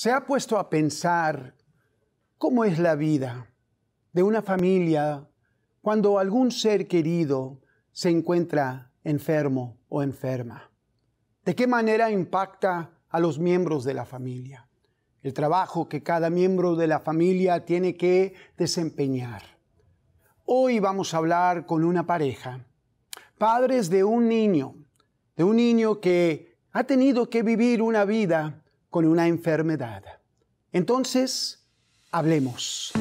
¿Se ha puesto a pensar cómo es la vida de una familia cuando algún ser querido se encuentra enfermo o enferma? ¿De qué manera impacta a los miembros de la familia? El trabajo que cada miembro de la familia tiene que desempeñar. Hoy vamos a hablar con una pareja, padres de un niño, de un niño que ha tenido que vivir una vida con una enfermedad. Entonces, hablemos.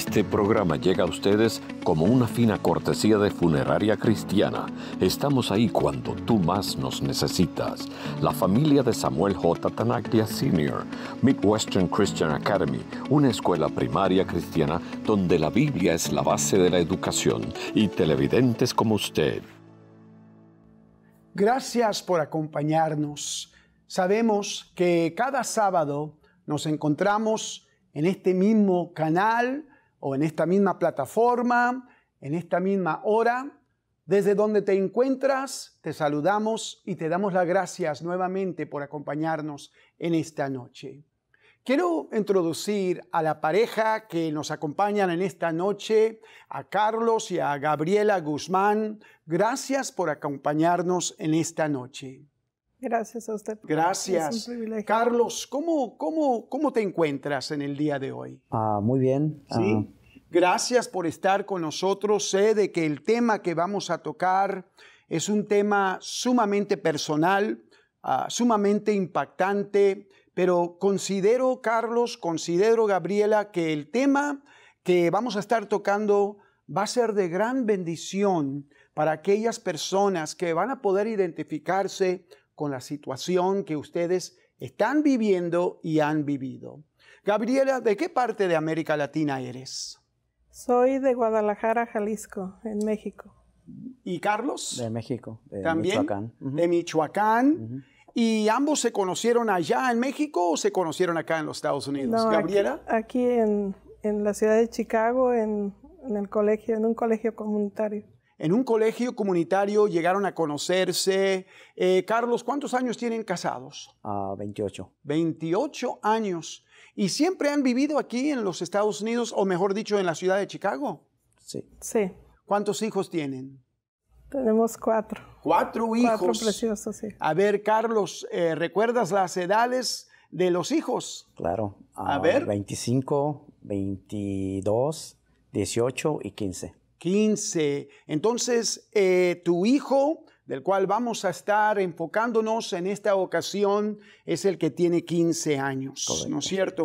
Este programa llega a ustedes como una fina cortesía de Funeraria Cristiana. Estamos ahí cuando tú más nos necesitas. La familia de Samuel J. Tanaglia Sr., Midwestern Christian Academy, una escuela primaria cristiana donde la Biblia es la base de la educación y televidentes como usted. Gracias por acompañarnos. Sabemos que cada sábado nos encontramos en este mismo canal o en esta misma plataforma, en esta misma hora. Desde donde te encuentras, te saludamos y te damos las gracias nuevamente por acompañarnos en esta noche. Quiero introducir a la pareja que nos acompañan en esta noche, a Carlos y a Gabriela Guzmán. Gracias por acompañarnos en esta noche. Gracias a usted. Gracias. Carlos, ¿cómo, cómo, ¿cómo te encuentras en el día de hoy? Ah, muy bien. Ah. Gracias por estar con nosotros. Sé de que el tema que vamos a tocar es un tema sumamente personal, ah, sumamente impactante, pero considero, Carlos, considero, Gabriela, que el tema que vamos a estar tocando va a ser de gran bendición para aquellas personas que van a poder identificarse con la situación que ustedes están viviendo y han vivido. Gabriela, ¿de qué parte de América Latina eres? Soy de Guadalajara, Jalisco, en México. ¿Y Carlos? De México, de ¿También? Michoacán. De Michoacán. ¿Y ambos se conocieron allá en México o se conocieron acá en los Estados Unidos? Gabriela. Aquí, en, la ciudad de Chicago, en el colegio, en un colegio comunitario en un colegio comunitario llegaron a conocerse. Eh, Carlos, ¿cuántos años tienen casados? 28. Ah, 28 años. ¿Y siempre han vivido aquí en los Estados Unidos, o mejor dicho, en la ciudad de Chicago? Sí. Sí. ¿Cuántos hijos tienen? Tenemos cuatro. Cuatro hijos. Cuatro preciosos, sí. A ver, Carlos, eh, ¿recuerdas las edades de los hijos? Claro. A ah, ver. 25, 22, 18 y 15. 15. Entonces, eh, tu hijo, del cual vamos a estar enfocándonos en esta ocasión, es el que tiene 15 años, ¿no es cierto?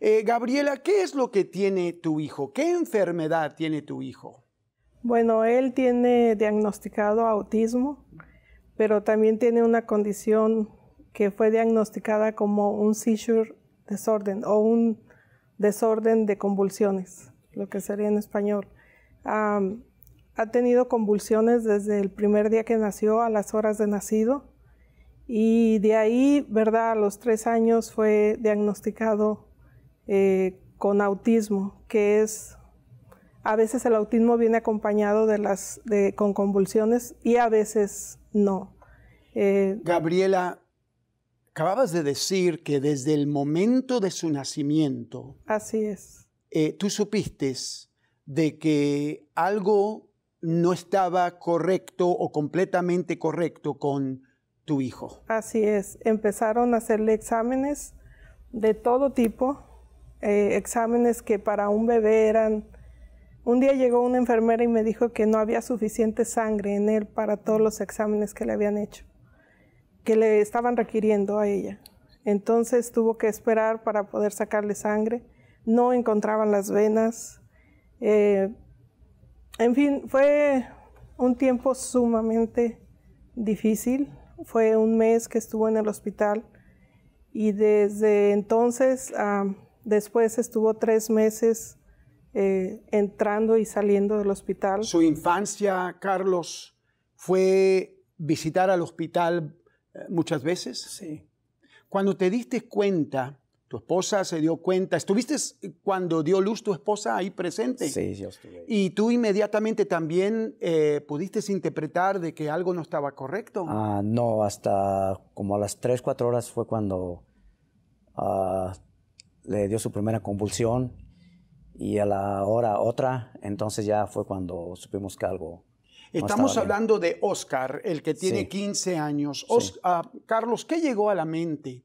Eh, Gabriela, ¿qué es lo que tiene tu hijo? ¿Qué enfermedad tiene tu hijo? Bueno, él tiene diagnosticado autismo, pero también tiene una condición que fue diagnosticada como un seizure disorder, o un desorden de convulsiones, lo que sería en español ha tenido convulsiones desde el primer día que nació a las horas de nacido y de ahí, ¿verdad? A los tres años fue diagnosticado eh, con autismo, que es, a veces el autismo viene acompañado de las, de, con convulsiones y a veces no. Eh, Gabriela, acababas de decir que desde el momento de su nacimiento. Así es. Eh, tú supiste de que algo no estaba correcto o completamente correcto con tu hijo. Así es, empezaron a hacerle exámenes de todo tipo, eh, exámenes que para un bebé eran... Un día llegó una enfermera y me dijo que no había suficiente sangre en él para todos los exámenes que le habían hecho, que le estaban requiriendo a ella. Entonces tuvo que esperar para poder sacarle sangre, no encontraban las venas, eh, en fin, fue un tiempo sumamente difícil. Fue un mes que estuvo en el hospital y desde entonces, ah, después estuvo tres meses eh, entrando y saliendo del hospital. Su infancia, Carlos, fue visitar al hospital eh, muchas veces. Sí. Cuando te diste cuenta tu esposa se dio cuenta. ¿Estuviste cuando dio luz tu esposa ahí presente? Sí, yo estuve. ¿Y tú inmediatamente también eh, pudiste interpretar de que algo no estaba correcto? Ah, no, hasta como a las 3, 4 horas fue cuando ah, le dio su primera convulsión y a la hora otra, entonces ya fue cuando supimos que algo... Estamos hablando de Oscar, el que tiene 15 años. Ah, Carlos, ¿qué llegó a la mente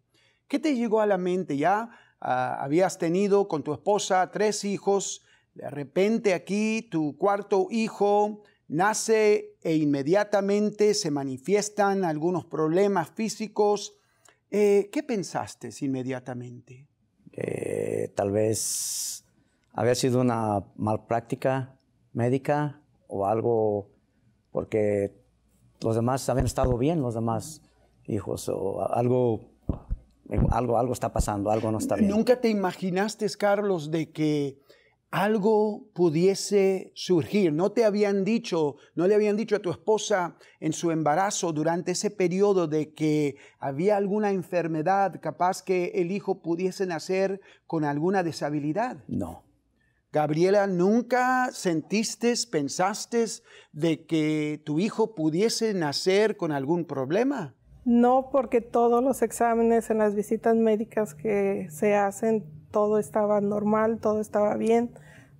¿Qué te llegó a la mente? Ya ah, habías tenido con tu esposa tres hijos, de repente aquí tu cuarto hijo nace e inmediatamente se manifiestan algunos problemas físicos. Eh, ¿Qué pensaste inmediatamente? tal vez había sido una mal práctica médica o algo, porque los demás habían estado bien, los demás hijos, o algo algo, está pasando, algo no está bien. ¿Nunca te imaginaste, Carlos, de que algo pudiese surgir? ¿No te habían dicho, no le habían dicho a tu esposa en su embarazo durante ese periodo de que había alguna enfermedad capaz que el hijo pudiese nacer con alguna deshabilidad? No. Gabriela, ¿nunca sentiste, pensaste de que tu hijo pudiese nacer con algún problema? No, porque todos los exámenes en las visitas médicas que se hacen, todo estaba normal, todo estaba bien,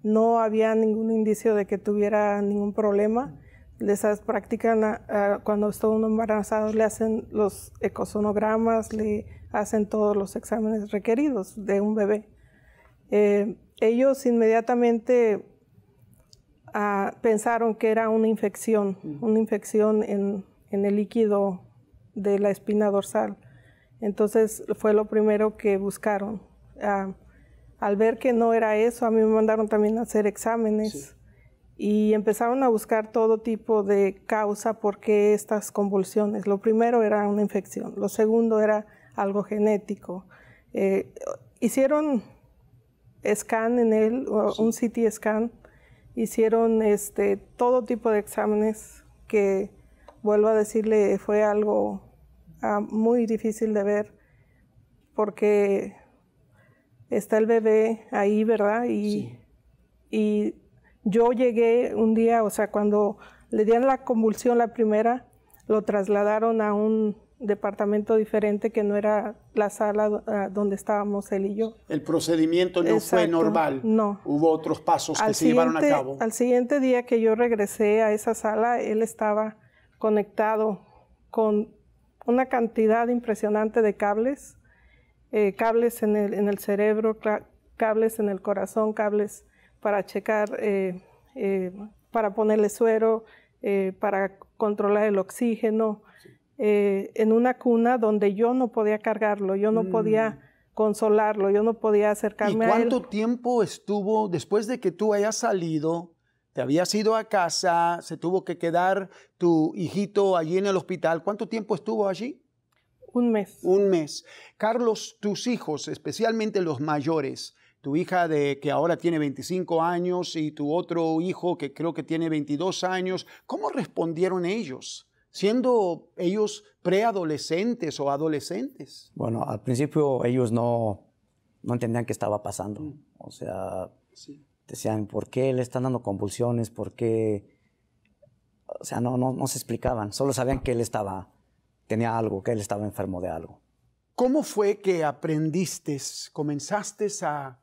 no había ningún indicio de que tuviera ningún problema. Les practican, ah, ah, cuando está uno embarazado, le hacen los ecosonogramas, le hacen todos los exámenes requeridos de un bebé. Eh, ellos inmediatamente ah, pensaron que era una infección, una infección en el líquido de la espina dorsal. Entonces fue lo primero que buscaron. Ah, al ver que no era eso, a mí me mandaron también a hacer exámenes y empezaron a buscar todo tipo de causa por qué estas convulsiones. Lo primero era una infección, lo segundo era algo genético. Eh, hicieron scan en él, un CT scan, hicieron este, todo tipo de exámenes que vuelvo a decirle, fue algo ah, muy difícil de ver porque está el bebé ahí, ¿verdad? Y, sí. y yo llegué un día, o sea, cuando le dieron la convulsión la primera, lo trasladaron a un departamento diferente que no era la sala ah, donde estábamos él y yo. El procedimiento no fue normal. No. Hubo otros pasos que se llevaron a cabo. Al siguiente día que yo regresé a esa sala, él estaba conectado con una cantidad impresionante de cables, eh, cables en el, en el cerebro, cables en el corazón, cables para checar, eh, eh, para ponerle suero, para controlar el oxígeno, en una cuna donde yo no podía cargarlo, yo no mm. podía consolarlo, yo no podía acercarme a él. ¿Y cuánto tiempo estuvo después de que tú hayas salido te habías ido a casa, se tuvo que quedar tu hijito allí en el hospital. ¿Cuánto tiempo estuvo allí? Un mes. Un mes. Carlos, tus hijos, especialmente los mayores, tu hija de que ahora tiene 25 años y tu otro hijo que creo que tiene 22 años, ¿cómo respondieron ellos? Siendo ellos preadolescentes o adolescentes. Bueno, al principio ellos no, no entendían qué estaba pasando. Mm. O sea, decían, ¿por qué le están dando convulsiones? ¿Por qué? O sea, no, no, se explicaban, solo sabían que él estaba, tenía algo, que él estaba enfermo de algo. ¿Cómo fue que aprendiste, comenzaste a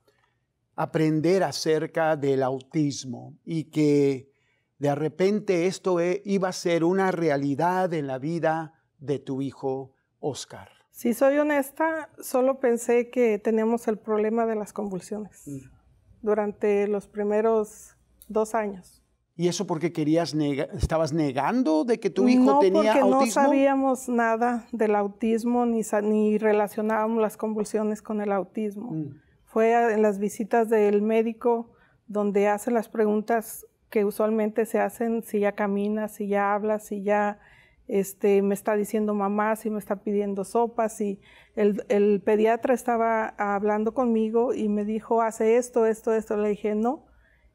aprender acerca del autismo y que de repente esto eh, iba a ser una realidad en la vida de tu hijo Oscar? Si soy honesta, solo pensé que teníamos el problema de las convulsiones. Mm durante los primeros dos años. ¿Y eso porque querías estabas negando de que tu hijo tenía autismo? No, porque no sabíamos nada del autismo ni, ni relacionábamos las convulsiones con el autismo. Mm. Fue en las visitas del médico donde hace las preguntas que usualmente se hacen si ya camina si ya hablas, si ya este, me está diciendo mamá, si me está pidiendo sopas y el, pediatra estaba hablando conmigo y me dijo, hace esto, esto, esto, le dije, no,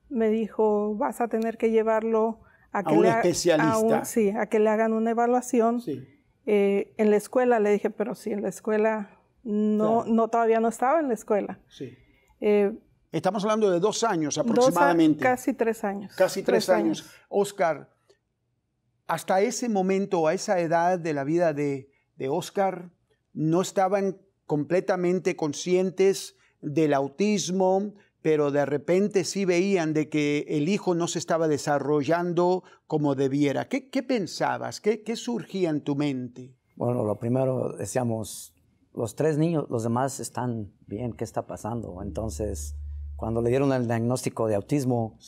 me dijo, vas a tener que llevarlo a un especialista. sí, a que le hagan una evaluación. Eh, en la escuela le dije, pero sí, en la escuela no, no todavía no estaba en la escuela. Eh, Estamos hablando de dos años aproximadamente. casi tres años. Casi tres, años. Oscar, hasta ese momento, a esa edad de la vida de, de Oscar, no estaban completamente conscientes del autismo, pero de repente sí veían de que el hijo no se estaba desarrollando como debiera. ¿Qué, pensabas? ¿Qué, surgía en tu mente? Bueno, lo primero decíamos, los tres niños, los demás están bien, ¿qué está pasando? Entonces, cuando le dieron el diagnóstico de autismo,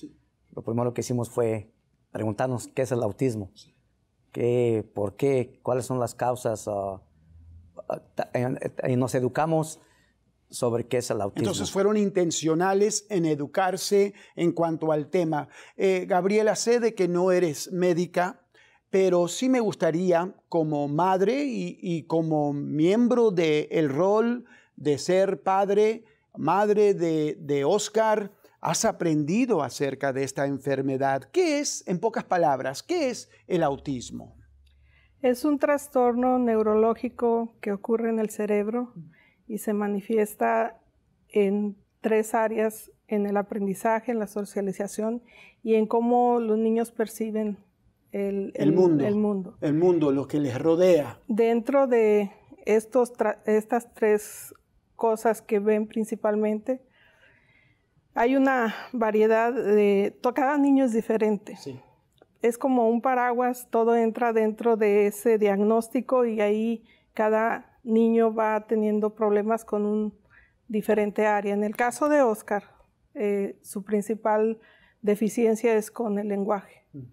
lo primero que hicimos fue preguntarnos qué es el autismo qué, por qué, cuáles son las causas. Ah, ah, eh, y nos educamos sobre qué es el autismo. Entonces fueron intencionales en educarse en cuanto al tema. Eh, Gabriela, sé de que no eres médica, pero sí me gustaría, como madre y, como miembro del rol de ser padre, madre de, de Oscar, has aprendido acerca de esta enfermedad. ¿Qué es, en pocas palabras, qué es el autismo? Es un trastorno neurológico que ocurre en el cerebro y se manifiesta en tres áreas, en el aprendizaje, en la socialización y en cómo los niños perciben el, mundo. El mundo. El mundo, lo que les rodea. Dentro de estos estas tres cosas que ven principalmente, hay una variedad de... Cada niño es diferente. Es como un paraguas, todo entra dentro de ese diagnóstico y ahí cada niño va teniendo problemas con un diferente área. En el caso de Oscar, eh, su principal deficiencia es con el lenguaje. Mm.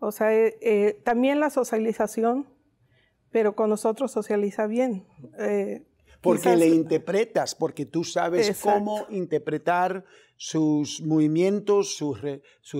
O sea, eh, eh, también la socialización, pero con nosotros socializa bien. porque le interpretas, porque tú sabes cómo interpretar sus movimientos, sus,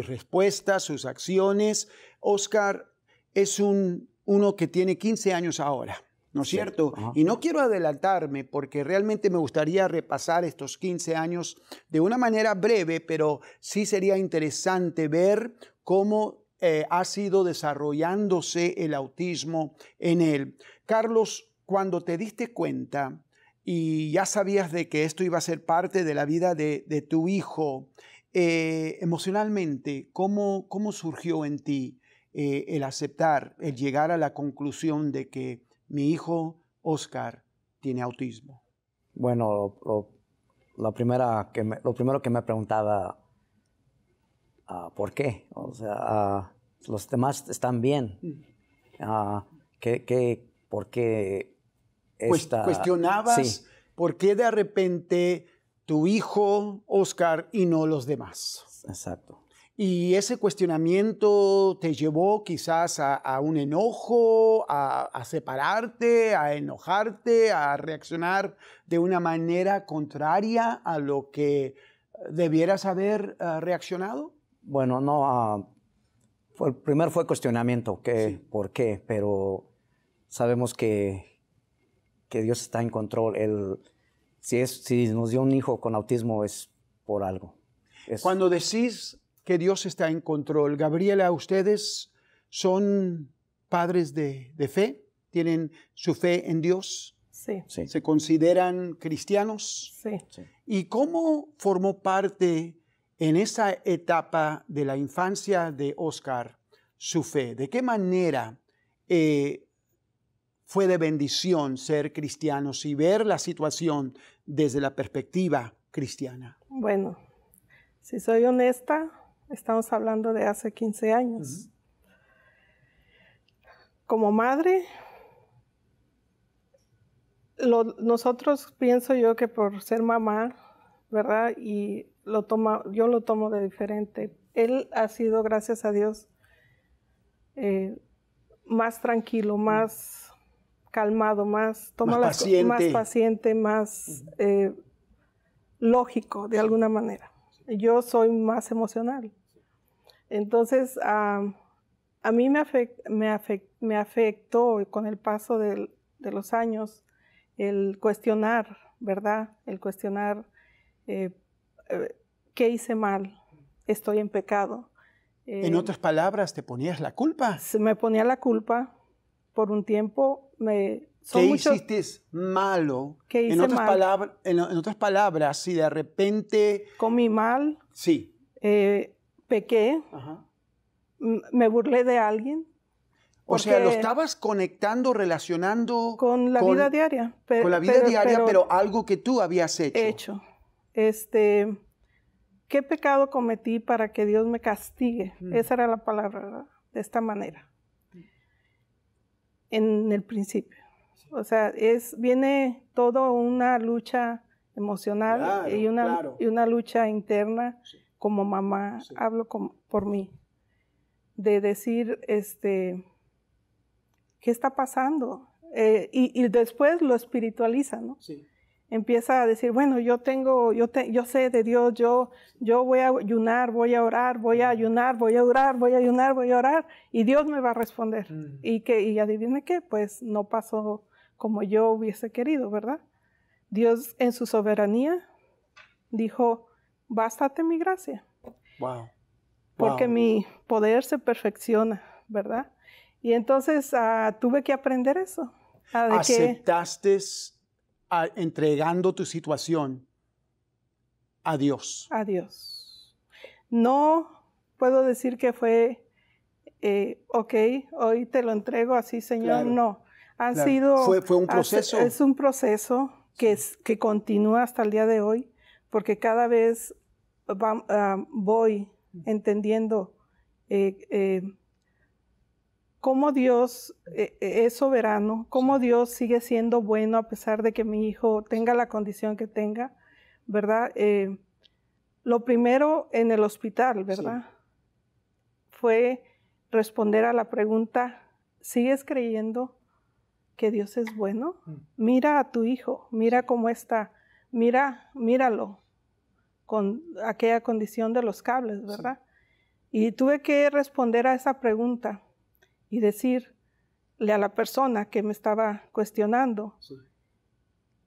respuestas, sus acciones. Oscar es un, uno que tiene 15 años ahora. ¿no es cierto? Y no quiero adelantarme porque realmente me gustaría repasar estos 15 años de una manera breve, pero sí sería interesante ver cómo eh, ha sido desarrollándose el autismo en él. Carlos, cuando te diste cuenta y ya sabías de que esto iba a ser parte de la vida de, tu hijo, eh, emocionalmente, ¿cómo, ¿cómo surgió en ti eh, el aceptar, el llegar a la conclusión de que mi hijo Oscar tiene autismo? Bueno, lo, primera que lo primero que me preguntaba, ah, ¿por qué? O sea, ah, los demás están bien. Mm. Ah, qué, por qué Cuestionabas por qué de repente tu hijo Oscar y no los demás. Exacto. Y ese cuestionamiento te llevó quizás a, un enojo, a, separarte, a enojarte, a reaccionar de una manera contraria a lo que debieras haber eh, reaccionado. Bueno, no, ah, el primero fue cuestionamiento, ¿qué, ¿por qué? Pero sabemos que que Dios está en control. si, si nos dio un hijo con autismo es por algo. Cuando decís que Dios está en control, Gabriela, ¿ustedes son padres de, fe? ¿Tienen su fe en Dios? Sí. ¿Se consideran cristianos? Sí. ¿Y cómo formó parte en esa etapa de la infancia de Oscar su fe? ¿De qué manera eh, fue de bendición ser cristianos y ver la situación desde la perspectiva cristiana? Bueno, si soy honesta, estamos hablando de hace 15 años. Como madre, nosotros pienso yo que por ser mamá, ¿verdad? Y lo yo lo tomo de diferente. Él ha sido, gracias a Dios, eh, más tranquilo, más calmado, más, toma la paciente, más, paciente, eh, más lógico de alguna manera. Yo soy más emocional. Entonces, a mí me, afectó con el paso de los años el cuestionar, ¿verdad? El cuestionar eh, eh, qué hice mal, estoy en pecado. en otras palabras, ¿te ponías la culpa? Me ponía la culpa por un tiempo me, ¿Qué hiciste malo? en otras Palabras, si de repente... Comí mal. Sí. Eh, pequé. Me burlé de alguien. O sea, lo estabas conectando, relacionando... Con la vida diaria. Pero, con la vida diaria, pero, algo que tú habías hecho. Hecho. Este, ¿Qué pecado cometí para que Dios me castigue? Mm. Esa era la palabra, de esta manera en el principio. O sea, es, viene toda una lucha emocional y, una, y una lucha interna como mamá, hablo por mí, de decir, este, ¿qué está pasando? Eh, y, después lo espiritualiza, ¿no? Sí empieza a decir, bueno, yo tengo, yo, te, yo sé de Dios, yo, yo voy a ayunar, voy a orar, voy a ayunar, voy a orar, voy a ayunar, voy a orar, y Dios me va a responder. Mm. Y que, y adivine qué, pues no pasó como yo hubiese querido, ¿verdad? Dios en su soberanía dijo, bástate mi gracia. Wow. Porque mi poder se perfecciona, ¿verdad? Y entonces ah, tuve que aprender eso. Ah, de Aceptaste entregando tu situación a Dios. A Dios. No puedo decir que fue, eh, ok, hoy te lo entrego así, Señor. no, han sido... Fue, un proceso. es un proceso que, es que continúa hasta el día de hoy, porque cada vez ah, voy mm. entendiendo eh, eh, cómo Dios eh, eh, es soberano, cómo Dios sigue siendo bueno a pesar de que mi hijo tenga la condición que tenga, ¿verdad? Eh, lo primero en el hospital, ¿verdad? Fue responder a la pregunta, ¿sigues creyendo que Dios es bueno? Mm. Mira a tu hijo, mira cómo está, mira, míralo con aquella condición de los cables, ¿verdad? Y tuve que responder a esa pregunta y decirle a la persona que me estaba cuestionando,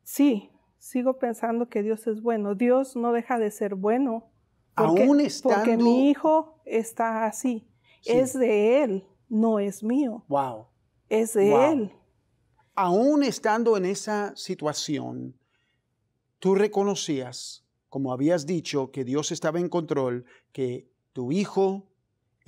sí. sigo pensando que Dios es bueno. Dios no deja de ser bueno. Porque, Aún estando... porque mi hijo está así. Es de él, no es mío. Wow. Es de él. Aún estando en esa situación, tú reconocías, como habías dicho, que Dios estaba en control, que tu hijo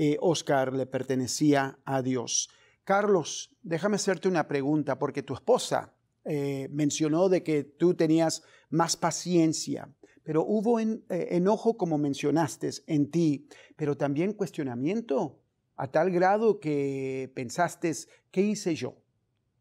eh, Oscar le pertenecía a Dios. Carlos, déjame hacerte una pregunta, porque tu esposa eh, mencionó de que tú tenías más paciencia, pero hubo eh, enojo, como mencionaste, en ti, pero también cuestionamiento, a tal grado que pensaste, ¿qué hice yo?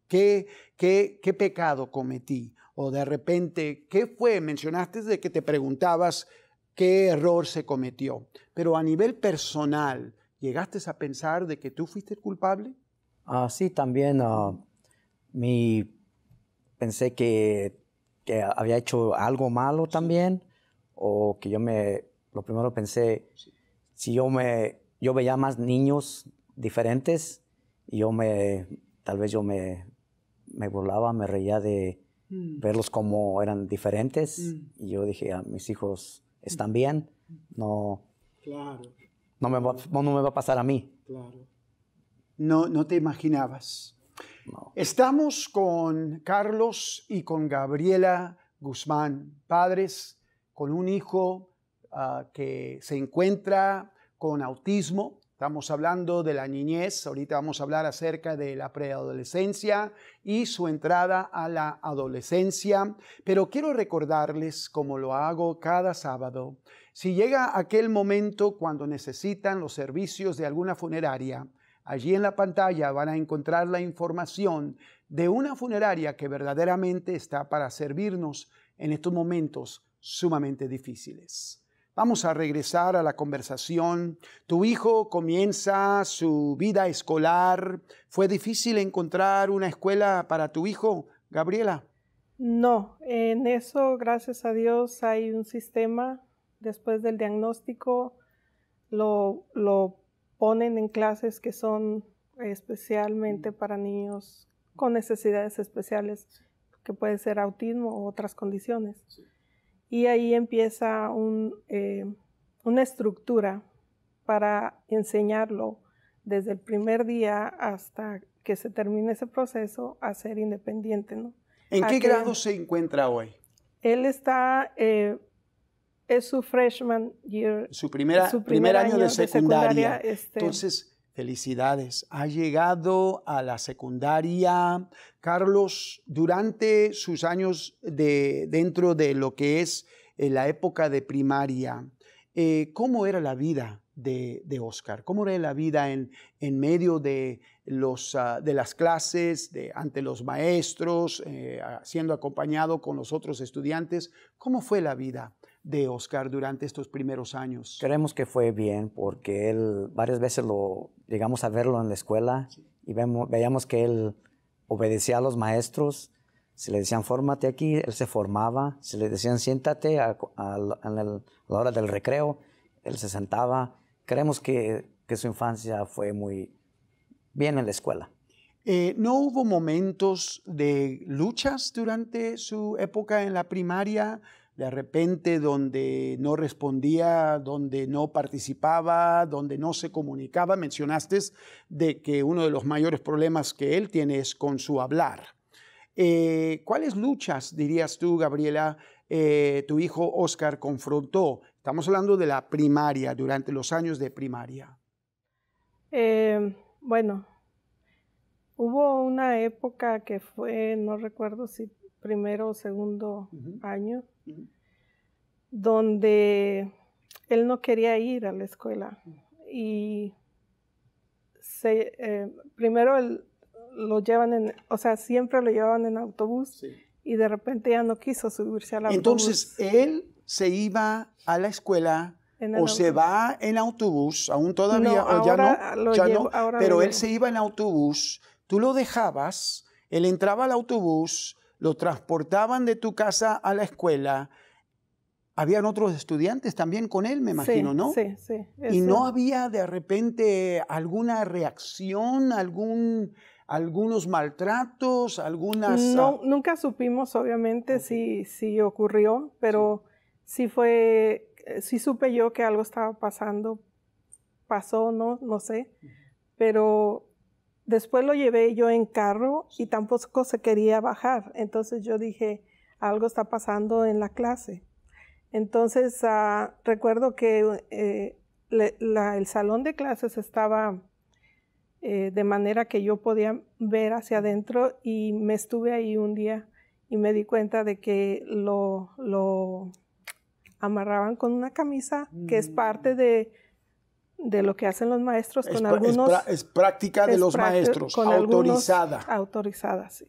¿Qué, qué, qué pecado cometí? O de repente, ¿qué fue? Mencionaste de que te preguntabas, qué error se cometió. Pero a nivel personal, ¿Llegaste a pensar de que tú fuiste el culpable? Ah, sí, también ah, pensé que, había hecho algo malo también, o que yo me, lo primero pensé, si yo me, yo veía más niños diferentes, y yo me, tal vez yo me, me burlaba, me reía de mm. verlos como eran diferentes, mm. y yo dije, a ah, mis hijos mm. están bien, no... Claro no me va, no me va a pasar a mí. Claro. No, no te imaginabas. Estamos con Carlos y con Gabriela Guzmán, padres con un hijo ah, que se encuentra con autismo. Estamos hablando de la niñez, ahorita vamos a hablar acerca de la preadolescencia y su entrada a la adolescencia, pero quiero recordarles, como lo hago cada sábado, si llega aquel momento cuando necesitan los servicios de alguna funeraria, allí en la pantalla van a encontrar la información de una funeraria que verdaderamente está para servirnos en estos momentos sumamente difíciles. Vamos a regresar a la conversación. Tu hijo comienza su vida escolar. ¿Fue difícil encontrar una escuela para tu hijo, Gabriela? No, en eso, gracias a Dios, hay un sistema después del diagnóstico lo, ponen en clases que son especialmente mm. para niños con necesidades especiales, que puede ser autismo u otras condiciones. Y ahí empieza eh, una estructura para enseñarlo desde el primer día hasta que se termine ese proceso a ser independiente. ¿no? ¿En qué grado se encuentra hoy? Él está eh, es su freshman year. Su, primer, año, de secundaria. Este, Entonces, felicidades. Ha llegado a la secundaria. Carlos, durante sus años de, dentro de lo que es eh, la época de primaria, eh, ¿cómo era la vida de, Oscar? ¿Cómo era la vida en, en medio de, los, ah, de las clases, ante los maestros, eh, siendo acompañado con los otros estudiantes? ¿Cómo fue la vida de Oscar durante estos primeros años? Creemos que fue bien porque él varias veces lo llegamos a verlo en la escuela y veíamos que él obedecía a los maestros. Si le decían, fórmate aquí, él se formaba. Si le decían, siéntate a, la, hora del recreo, él se sentaba. Creemos que, que su infancia fue muy bien en la escuela. Eh, ¿No hubo momentos de luchas durante su época en la primaria? de repente donde no respondía, donde no participaba, donde no se comunicaba. Mencionaste de que uno de los mayores problemas que él tiene es con su hablar. Eh, ¿Cuáles luchas, dirías tú, Gabriela, eh, tu hijo Oscar confrontó? Estamos hablando de la primaria, durante los años de primaria. Eh, bueno, hubo una época que fue, no recuerdo si primero o segundo año, donde él no quería ir a la escuela. Y eh, primero lo llevan en, o sea, siempre lo llevaban en autobús y de repente ya no quiso subirse al autobús. Entonces él se iba a la escuela o se va en autobús, aún todavía, o ya no pero él se iba en autobús, tú lo dejabas, él entraba al autobús, lo transportaban de tu casa a la escuela, habían otros estudiantes también con él, me imagino, ¿no? Sí, sí. Y no había de repente alguna reacción, algún algunos maltratos, algunas No, nunca supimos obviamente si si ocurrió, pero sí. fue eh, sí supe yo que algo estaba pasando. Pasó, no no sé, pero después lo llevé yo en carro y tampoco se quería bajar. Entonces yo dije, algo está pasando en la clase. Entonces ah, recuerdo que eh, el salón de clases estaba eh, de manera que yo podía ver hacia adentro y me estuve ahí un día y me di cuenta de que lo, amarraban con una camisa que es mm. parte de de lo que hacen los maestros con algunos... Es, práctica de los maestros, autorizada. autorizada, sí.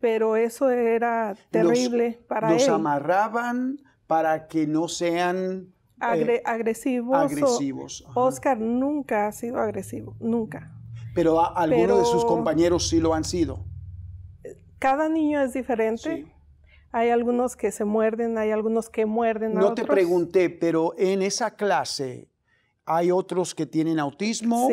Pero eso era terrible para los Los amarraban para que no sean... Eh, agresivos. Agresivos. Oscar nunca ha sido agresivo, nunca. Pero algunos de sus compañeros sí lo han sido. Cada niño es diferente. Hay algunos que se muerden, hay algunos que muerden No te pregunté, pero en esa clase, hay otros que tienen autismo.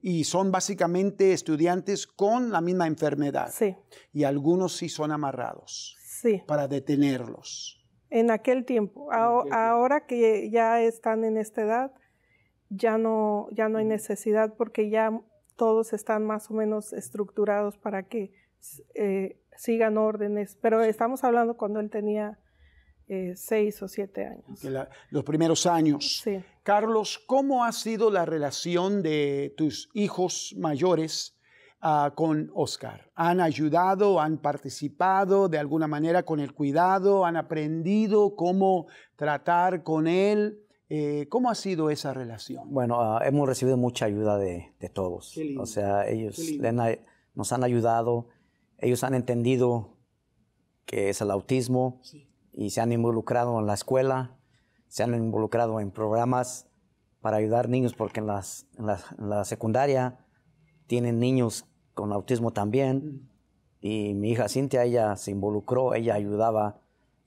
Y son básicamente estudiantes con la misma enfermedad. Sí. Y algunos sí son amarrados. Sí. Para detenerlos. En aquel tiempo. ahora que ya están en esta edad, ya no, ya no hay necesidad porque ya todos están más o menos estructurados para que eh, sigan órdenes. Pero estamos hablando cuando él tenía eh, seis o siete años. los primeros años. Sí. Carlos, ¿cómo ha sido la relación de tus hijos mayores ah, con Oscar? ¿Han ayudado, han participado de alguna manera con el cuidado, han aprendido cómo tratar con él? Eh, ¿Cómo ha sido esa relación? Bueno, ah, hemos recibido mucha ayuda de, todos. O sea, ellos nos han ayudado, ellos han entendido que es el autismo y se han involucrado en la escuela se han involucrado en programas para ayudar niños, porque en, la, secundaria tienen niños con autismo también. Y mi hija Cintia, ella se involucró, ella ayudaba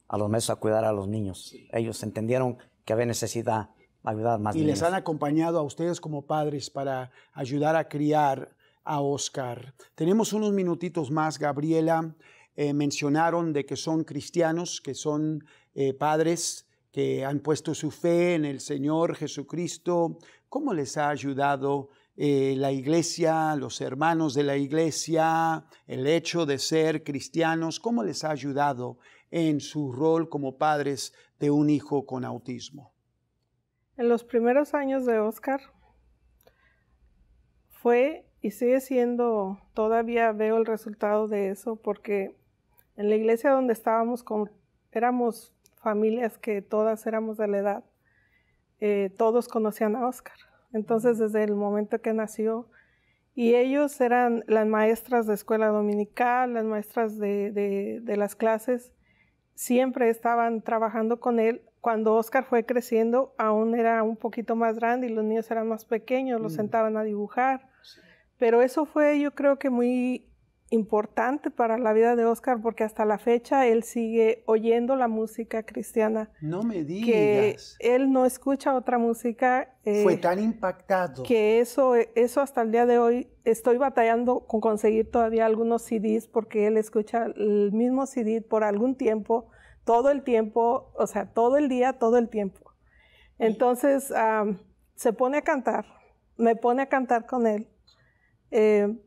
a los meses a cuidar a los niños. Ellos entendieron que había necesidad de ayudar más. Y les han acompañado a ustedes como padres para ayudar a criar a Oscar. Tenemos unos minutitos más, Gabriela. Eh, mencionaron de que son cristianos, que son eh, padres que han puesto su fe en el Señor Jesucristo, ¿cómo les ha ayudado eh, la iglesia, los hermanos de la iglesia, el hecho de ser cristianos, cómo les ha ayudado en su rol como padres de un hijo con autismo? En los primeros años de Oscar fue y sigue siendo, todavía veo el resultado de eso, porque en la iglesia donde estábamos éramos familias que todas éramos de la edad, eh, todos conocían a Oscar. Entonces, desde el momento que nació, y ellos eran las maestras de escuela dominical, las maestras de, las clases, siempre estaban trabajando con él. Cuando Oscar fue creciendo, aún era un poquito más grande y los niños eran más pequeños, los mm. sentaban a dibujar. Pero eso fue yo creo que muy importante para la vida de Oscar porque hasta la fecha él sigue oyendo la música cristiana. No me digas. Que él no escucha otra música. Eh, Fue tan impactado. Que eso, eso hasta el día de hoy estoy batallando con conseguir todavía algunos CDs porque él escucha el mismo CD por algún tiempo, todo el tiempo, o sea, todo el día, todo el tiempo. Entonces se pone a cantar, me pone a cantar con él. Eh,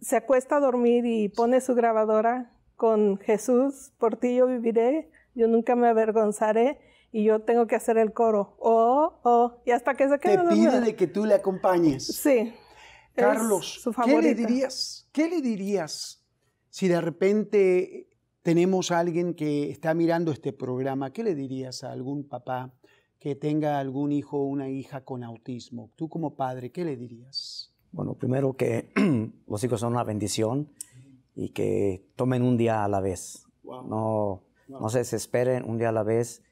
se acuesta a dormir y pone su grabadora con Jesús, por ti yo viviré, yo nunca me avergonzaré y yo tengo que hacer el coro. Oh, oh, y hasta que se quede. Te pide de que tú le acompañes. Sí. Carlos, ¿qué le dirías? ¿Qué le dirías si de repente tenemos a alguien que está mirando este programa? ¿Qué le dirías a algún papá que tenga algún hijo o una hija con autismo? Tú como padre, ¿qué le dirías? Bueno, primero que los hijos son una bendición y que tomen un día a la vez. No, se desesperen un día a la vez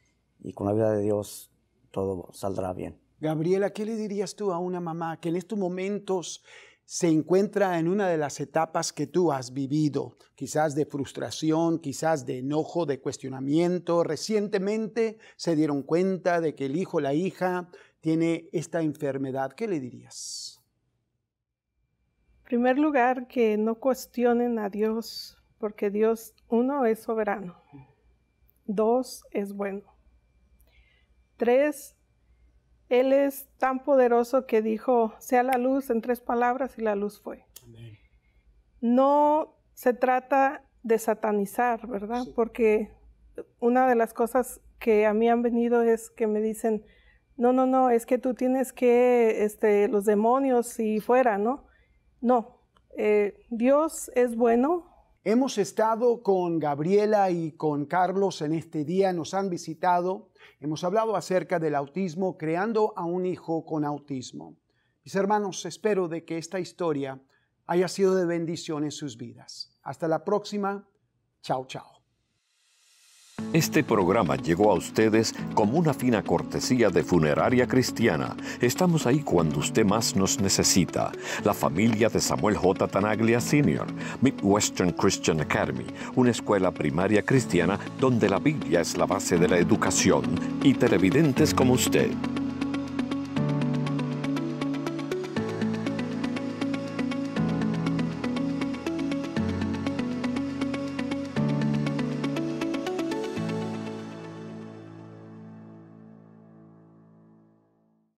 y con la ayuda de Dios todo saldrá bien. Gabriela, ¿qué le dirías tú a una mamá que en estos momentos se encuentra en una de las etapas que tú has vivido, quizás de frustración, quizás de enojo, de cuestionamiento. Recientemente se dieron cuenta de que el hijo, la hija, tiene esta enfermedad. ¿Qué le dirías? primer lugar, que no cuestionen a Dios, porque Dios, uno, es soberano. Dos, es bueno. Tres, Él es tan poderoso que dijo, sea la luz en tres palabras y la luz fue. No se trata de satanizar, ¿verdad? Porque una de las cosas que a mí han venido es que me dicen, no, no, no, es que tú tienes que, este, los demonios y fuera, ¿no? No, eh, Dios es bueno. Hemos estado con Gabriela y con Carlos en este día, nos han visitado, hemos hablado acerca del autismo, creando a un hijo con autismo. Mis hermanos, espero de que esta historia haya sido de bendición en sus vidas. Hasta la próxima. Chao, chao. Este programa llegó a ustedes como una fina cortesía de Funeraria Cristiana. Estamos ahí cuando usted más nos necesita. La familia de Samuel J. Tanaglia Sr., Midwestern Christian Academy, una escuela primaria cristiana donde la Biblia es la base de la educación y televidentes como usted.